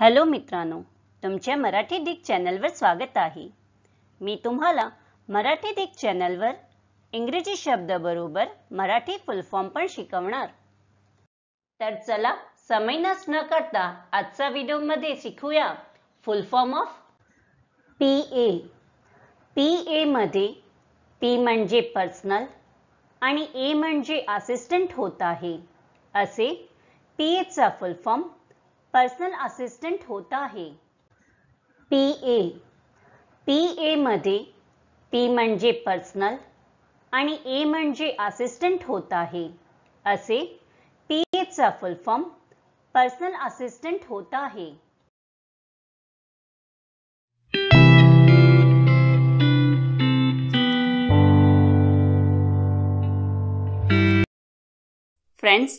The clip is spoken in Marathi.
हॅलो मित्रांनो तुमच्या मराठी दीग चॅनलवर स्वागत आहे मी तुम्हाला मराठी दीग चॅनलवर इंग्रजी शब्द बरोबर मराठी फुल फॉर्म पण शिकवणार तर चला समय नस न करता आजचा व्हिडिओमध्ये शिकूया full form of P A P A मध्ये पी म्हणजे पर्सनल आणि ए म्हणजे असिस्टंट होत आहे असे पी एचा फॉर्म पर्सनल असिस्टंट होता आहे पी ए पी एमध्ये पी म्हणजे पर्सनल आणि ए म्हणजे असिस्टंट होत आहे असे पी एचा फुल फॉर्म पर्सनल असिस्टंट होत आहे फ्रेंड्स